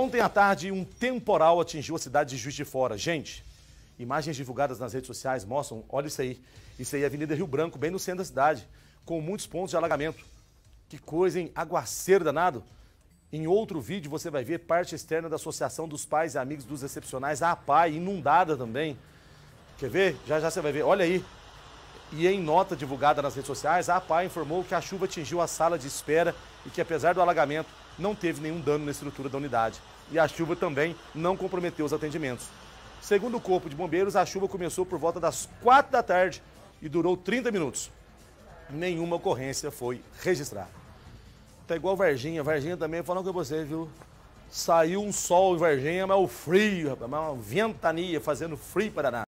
Ontem à tarde, um temporal atingiu a cidade de Juiz de Fora. Gente, imagens divulgadas nas redes sociais mostram, olha isso aí, isso aí é a Avenida Rio Branco, bem no centro da cidade, com muitos pontos de alagamento. Que coisa, hein? Aguaceiro danado. Em outro vídeo você vai ver parte externa da Associação dos Pais e Amigos dos Excepcionais, a ah, APAI, inundada também. Quer ver? Já já você vai ver. Olha aí. E em nota divulgada nas redes sociais, a ah, APAI informou que a chuva atingiu a sala de espera e que apesar do alagamento, não teve nenhum dano na estrutura da unidade e a chuva também não comprometeu os atendimentos. Segundo o Corpo de Bombeiros, a chuva começou por volta das 4 da tarde e durou 30 minutos. Nenhuma ocorrência foi registrada. Tá igual Varginha. Varginha também falando com você, viu? Saiu um sol em Varginha, mas o frio, rapaz, uma ventania fazendo frio para nada.